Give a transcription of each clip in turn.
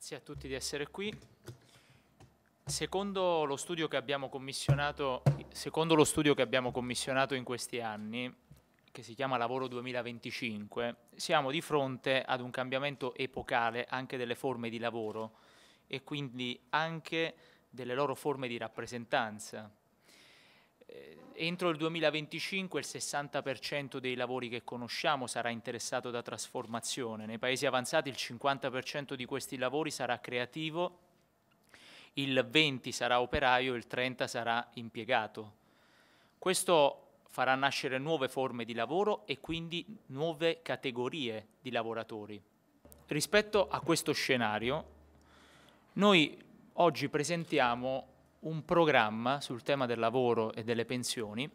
Grazie a tutti di essere qui. Secondo lo studio che abbiamo commissionato, che abbiamo commissionato in questi anni, che si chiama Lavoro 2025, siamo di fronte ad un cambiamento epocale anche delle forme di lavoro e quindi anche delle loro forme di rappresentanza, eh, entro il 2025 il 60% dei lavori che conosciamo sarà interessato da trasformazione, nei paesi avanzati il 50% di questi lavori sarà creativo, il 20% sarà operaio, il 30% sarà impiegato. Questo farà nascere nuove forme di lavoro e quindi nuove categorie di lavoratori. Rispetto a questo scenario, noi oggi presentiamo un programma sul tema del lavoro e delle pensioni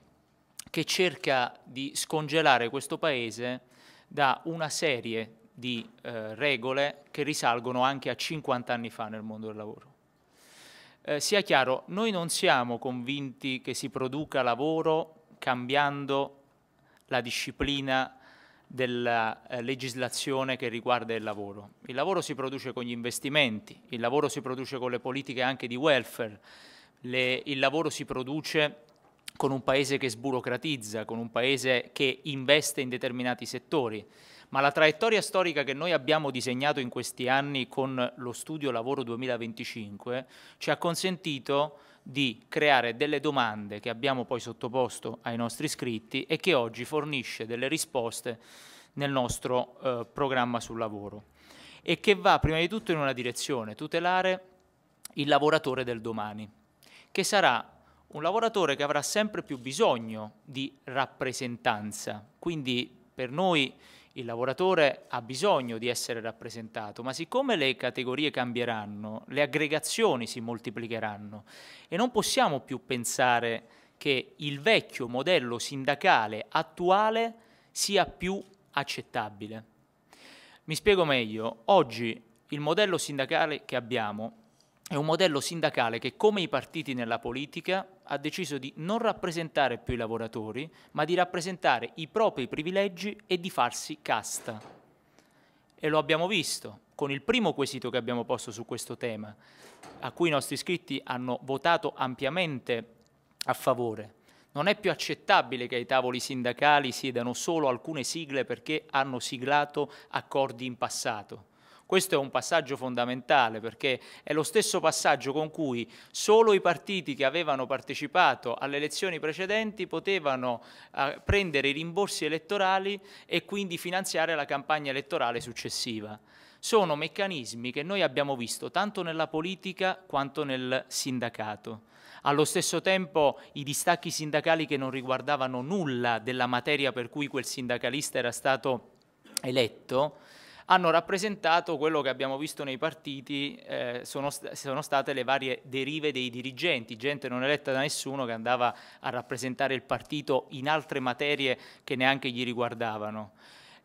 che cerca di scongelare questo Paese da una serie di eh, regole che risalgono anche a 50 anni fa nel mondo del lavoro. Eh, sia chiaro, noi non siamo convinti che si produca lavoro cambiando la disciplina della eh, legislazione che riguarda il lavoro. Il lavoro si produce con gli investimenti, il lavoro si produce con le politiche anche di welfare, le, il lavoro si produce con un paese che sburocratizza, con un paese che investe in determinati settori. Ma la traiettoria storica che noi abbiamo disegnato in questi anni con lo studio Lavoro 2025 ci ha consentito di creare delle domande che abbiamo poi sottoposto ai nostri iscritti e che oggi fornisce delle risposte nel nostro eh, programma sul lavoro e che va prima di tutto in una direzione, tutelare il lavoratore del domani, che sarà un lavoratore che avrà sempre più bisogno di rappresentanza, quindi per noi il lavoratore ha bisogno di essere rappresentato, ma siccome le categorie cambieranno, le aggregazioni si moltiplicheranno e non possiamo più pensare che il vecchio modello sindacale attuale sia più accettabile. Mi spiego meglio, oggi il modello sindacale che abbiamo è un modello sindacale che, come i partiti nella politica, ha deciso di non rappresentare più i lavoratori, ma di rappresentare i propri privilegi e di farsi casta. E lo abbiamo visto con il primo quesito che abbiamo posto su questo tema, a cui i nostri iscritti hanno votato ampiamente a favore. Non è più accettabile che ai tavoli sindacali siedano solo alcune sigle perché hanno siglato accordi in passato questo è un passaggio fondamentale perché è lo stesso passaggio con cui solo i partiti che avevano partecipato alle elezioni precedenti potevano eh, prendere i rimborsi elettorali e quindi finanziare la campagna elettorale successiva sono meccanismi che noi abbiamo visto tanto nella politica quanto nel sindacato. Allo stesso tempo i distacchi sindacali che non riguardavano nulla della materia per cui quel sindacalista era stato eletto, hanno rappresentato quello che abbiamo visto nei partiti, eh, sono, sono, state le varie derive dei dirigenti, gente non eletta da nessuno che andava a rappresentare il partito in altre materie che neanche gli riguardavano.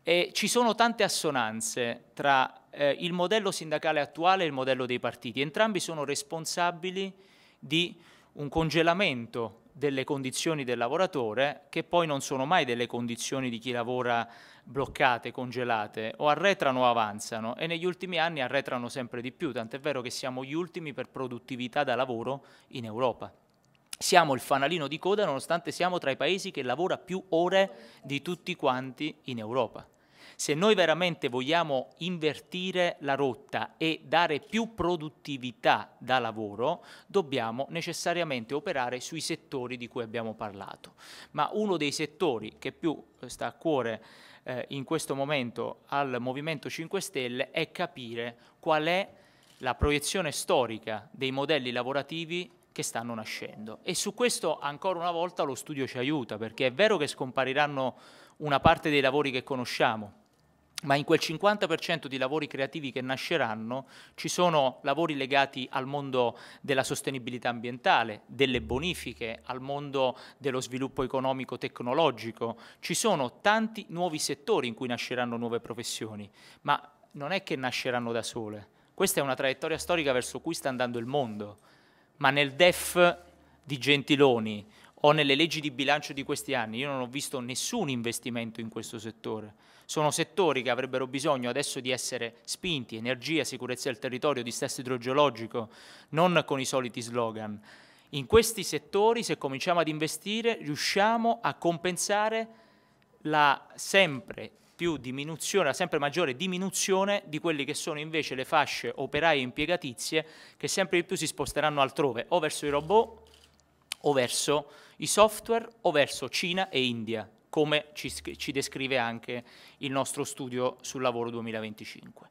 E ci sono tante assonanze tra eh, il modello sindacale attuale e il modello dei partiti, entrambi sono responsabili di un congelamento delle condizioni del lavoratore che poi non sono mai delle condizioni di chi lavora bloccate, congelate, o arretrano o avanzano e negli ultimi anni arretrano sempre di più, tant'è vero che siamo gli ultimi per produttività da lavoro in Europa. Siamo il fanalino di coda nonostante siamo tra i paesi che lavora più ore di tutti quanti in Europa. Se noi veramente vogliamo invertire la rotta e dare più produttività da lavoro, dobbiamo necessariamente operare sui settori di cui abbiamo parlato. Ma uno dei settori che più eh, sta a cuore eh, in questo momento al Movimento 5 Stelle è capire qual è la proiezione storica dei modelli lavorativi che stanno nascendo. E su questo ancora una volta lo studio ci aiuta, perché è vero che scompariranno una parte dei lavori che conosciamo, ma in quel 50% di lavori creativi che nasceranno ci sono lavori legati al mondo della sostenibilità ambientale, delle bonifiche, al mondo dello sviluppo economico tecnologico, ci sono tanti nuovi settori in cui nasceranno nuove professioni, ma non è che nasceranno da sole, questa è una traiettoria storica verso cui sta andando il mondo, ma nel DEF di Gentiloni, o nelle leggi di bilancio di questi anni, io non ho visto nessun investimento in questo settore. Sono settori che avrebbero bisogno adesso di essere spinti, energia, sicurezza del territorio, distesso idrogeologico, non con i soliti slogan. In questi settori, se cominciamo ad investire, riusciamo a compensare la sempre più diminuzione, la sempre maggiore diminuzione di quelle che sono invece le fasce operaie impiegatizie che sempre di più si sposteranno altrove, o verso i robot o verso i software o verso Cina e India, come ci, ci descrive anche il nostro studio sul lavoro 2025.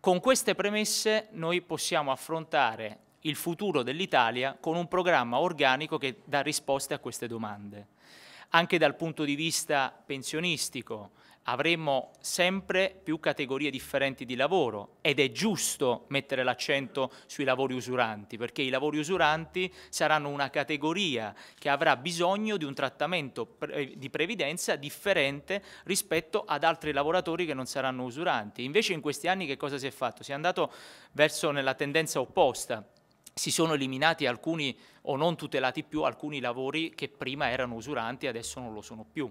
Con queste premesse noi possiamo affrontare il futuro dell'Italia con un programma organico che dà risposte a queste domande anche dal punto di vista pensionistico. Avremo sempre più categorie differenti di lavoro ed è giusto mettere l'accento sui lavori usuranti perché i lavori usuranti saranno una categoria che avrà bisogno di un trattamento pre eh, di previdenza differente rispetto ad altri lavoratori che non saranno usuranti. Invece in questi anni che cosa si è fatto? Si è andato verso nella tendenza opposta si sono eliminati alcuni o non tutelati più alcuni lavori che prima erano usuranti e adesso non lo sono più.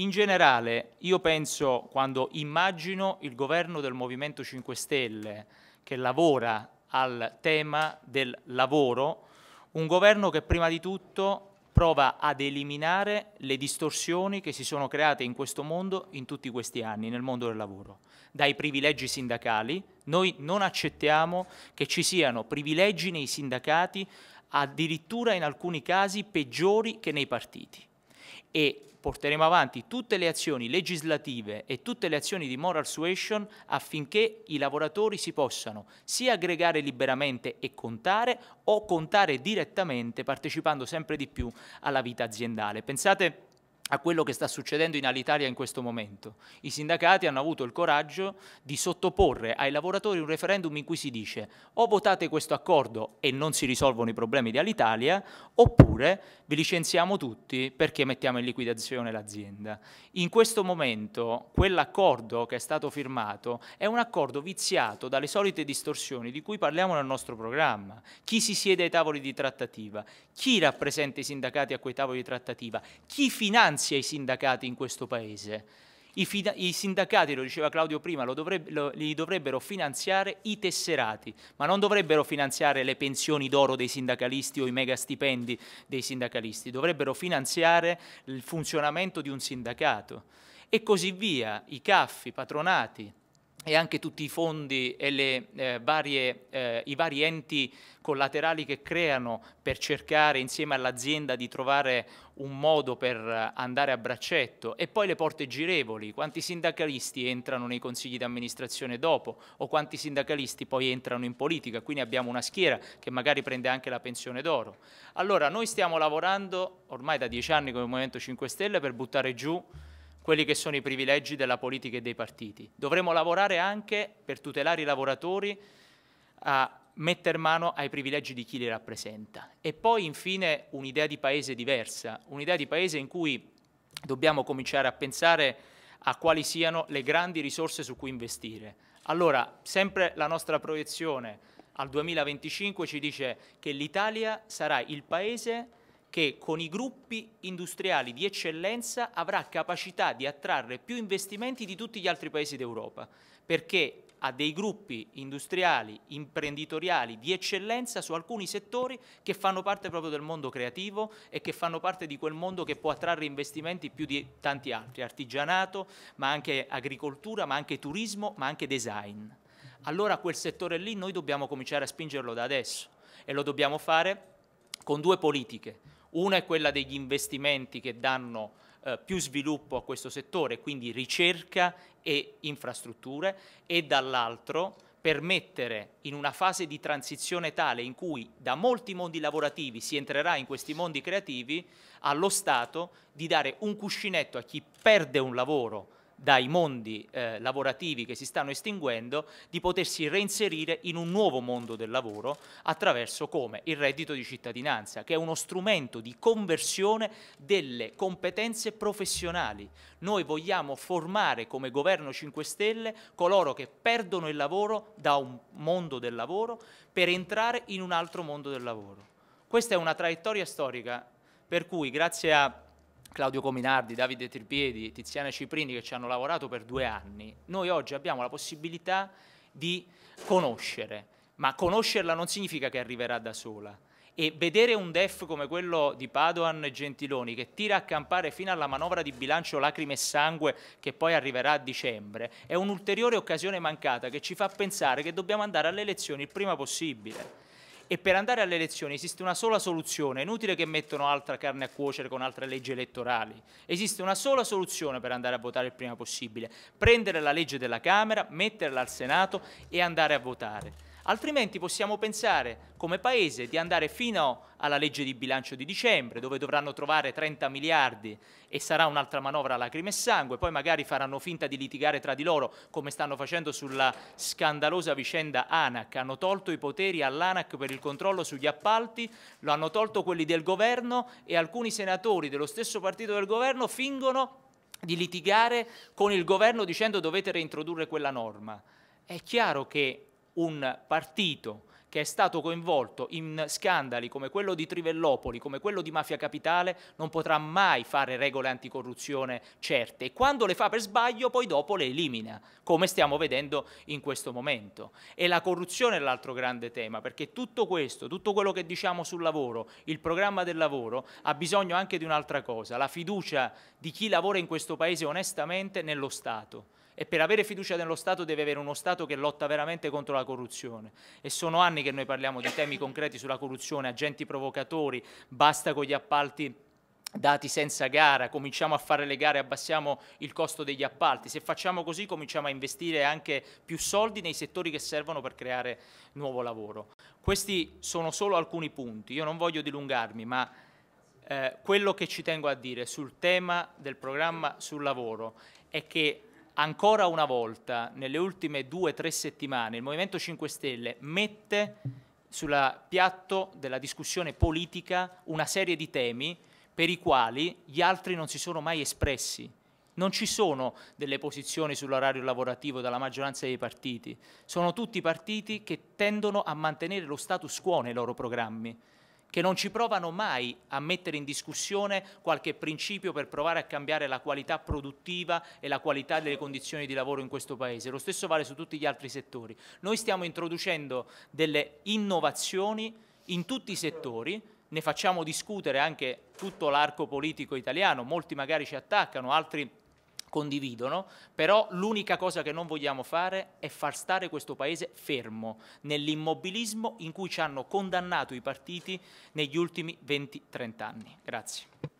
In generale, io penso, quando immagino il governo del Movimento 5 Stelle che lavora al tema del lavoro, un governo che prima di tutto prova ad eliminare le distorsioni che si sono create in questo mondo in tutti questi anni, nel mondo del lavoro, dai privilegi sindacali, noi non accettiamo che ci siano privilegi nei sindacati, addirittura in alcuni casi peggiori che nei partiti. E porteremo avanti tutte le azioni legislative e tutte le azioni di moral suasion affinché i lavoratori si possano sia aggregare liberamente e contare o contare direttamente partecipando sempre di più alla vita aziendale. Pensate a quello che sta succedendo in Alitalia in questo momento. I sindacati hanno avuto il coraggio di sottoporre ai lavoratori un referendum in cui si dice o votate questo accordo e non si risolvono i problemi di Alitalia, oppure vi licenziamo tutti perché mettiamo in liquidazione l'azienda. In questo momento quell'accordo che è stato firmato è un accordo viziato dalle solite distorsioni di cui parliamo nel nostro programma. Chi si siede ai tavoli di trattativa, chi rappresenta i sindacati a quei tavoli di trattativa, chi finanzia dinanzi ai sindacati in questo Paese. I, i sindacati, lo diceva Claudio prima, lo dovrebbe, lo, li dovrebbero finanziare i tesserati, ma non dovrebbero finanziare le pensioni d'oro dei sindacalisti o i mega stipendi dei sindacalisti, dovrebbero finanziare il funzionamento di un sindacato e così via, i CAF, i patronati, e anche tutti i fondi e le, eh, varie, eh, i vari enti collaterali che creano per cercare insieme all'azienda di trovare un modo per andare a braccetto e poi le porte girevoli, quanti sindacalisti entrano nei consigli di amministrazione dopo o quanti sindacalisti poi entrano in politica, quindi abbiamo una schiera che magari prende anche la pensione d'oro. Allora noi stiamo lavorando ormai da dieci anni come Movimento 5 Stelle per buttare giù quelli che sono i privilegi della politica e dei partiti. Dovremo lavorare anche per tutelare i lavoratori a mettere mano ai privilegi di chi li rappresenta. E poi infine un'idea di paese diversa, un'idea di paese in cui dobbiamo cominciare a pensare a quali siano le grandi risorse su cui investire. Allora, sempre la nostra proiezione al 2025 ci dice che l'Italia sarà il paese che con i gruppi industriali di eccellenza avrà capacità di attrarre più investimenti di tutti gli altri paesi d'Europa, perché ha dei gruppi industriali, imprenditoriali di eccellenza su alcuni settori che fanno parte proprio del mondo creativo e che fanno parte di quel mondo che può attrarre investimenti più di tanti altri, artigianato, ma anche agricoltura, ma anche turismo, ma anche design. Allora quel settore lì noi dobbiamo cominciare a spingerlo da adesso e lo dobbiamo fare con due politiche una è quella degli investimenti che danno eh, più sviluppo a questo settore, quindi ricerca e infrastrutture, e dall'altro permettere in una fase di transizione tale in cui da molti mondi lavorativi si entrerà in questi mondi creativi, allo Stato di dare un cuscinetto a chi perde un lavoro dai mondi eh, lavorativi che si stanno estinguendo, di potersi reinserire in un nuovo mondo del lavoro attraverso come il reddito di cittadinanza, che è uno strumento di conversione delle competenze professionali. Noi vogliamo formare come governo 5 Stelle coloro che perdono il lavoro da un mondo del lavoro per entrare in un altro mondo del lavoro. Questa è una traiettoria storica per cui grazie a Claudio Cominardi, Davide Tripiedi, Tiziana Ciprini che ci hanno lavorato per due anni, noi oggi abbiamo la possibilità di conoscere, ma conoscerla non significa che arriverà da sola. E vedere un DEF come quello di Padoan e Gentiloni che tira a campare fino alla manovra di bilancio lacrime e sangue che poi arriverà a dicembre è un'ulteriore occasione mancata che ci fa pensare che dobbiamo andare alle elezioni il prima possibile e per andare alle elezioni esiste una sola soluzione, è inutile che mettono altra carne a cuocere con altre leggi elettorali, esiste una sola soluzione per andare a votare il prima possibile, prendere la legge della Camera, metterla al Senato e andare a votare altrimenti possiamo pensare come Paese di andare fino alla legge di bilancio di dicembre, dove dovranno trovare 30 miliardi e sarà un'altra manovra a lacrime e sangue, poi magari faranno finta di litigare tra di loro come stanno facendo sulla scandalosa vicenda ANAC, hanno tolto i poteri all'ANAC per il controllo sugli appalti, lo hanno tolto quelli del governo e alcuni senatori dello stesso partito del governo fingono di litigare con il governo dicendo dovete reintrodurre quella norma. È chiaro che un partito che è stato coinvolto in scandali come quello di Trivellopoli, come quello di Mafia Capitale, non potrà mai fare regole anticorruzione certe e quando le fa per sbaglio poi dopo le elimina, come stiamo vedendo in questo momento. E la corruzione è l'altro grande tema, perché tutto questo, tutto quello che diciamo sul lavoro, il programma del lavoro, ha bisogno anche di un'altra cosa, la fiducia di chi lavora in questo Paese onestamente nello Stato e per avere fiducia nello Stato deve avere uno Stato che lotta veramente contro la corruzione e sono anni che noi parliamo di temi concreti sulla corruzione, agenti provocatori, basta con gli appalti dati senza gara, cominciamo a fare le gare, abbassiamo il costo degli appalti. Se facciamo così cominciamo a investire anche più soldi nei settori che servono per creare nuovo lavoro. Questi sono solo alcuni punti, io non voglio dilungarmi, ma eh, quello che ci tengo a dire sul tema del programma sul lavoro è che ancora una volta, nelle ultime due o tre settimane, il Movimento 5 Stelle mette sul piatto della discussione politica una serie di temi per i quali gli altri non si sono mai espressi. Non ci sono delle posizioni sull'orario lavorativo dalla maggioranza dei partiti, sono tutti partiti che tendono a mantenere lo status quo nei loro programmi che non ci provano mai a mettere in discussione qualche principio per provare a cambiare la qualità produttiva e la qualità delle condizioni di lavoro in questo Paese. Lo stesso vale su tutti gli altri settori. Noi stiamo introducendo delle innovazioni in tutti i settori, ne facciamo discutere anche tutto l'arco politico italiano, molti magari ci attaccano, altri condividono, però l'unica cosa che non vogliamo fare è far stare questo Paese fermo nell'immobilismo in cui ci hanno condannato i partiti negli ultimi 20-30 anni. Grazie.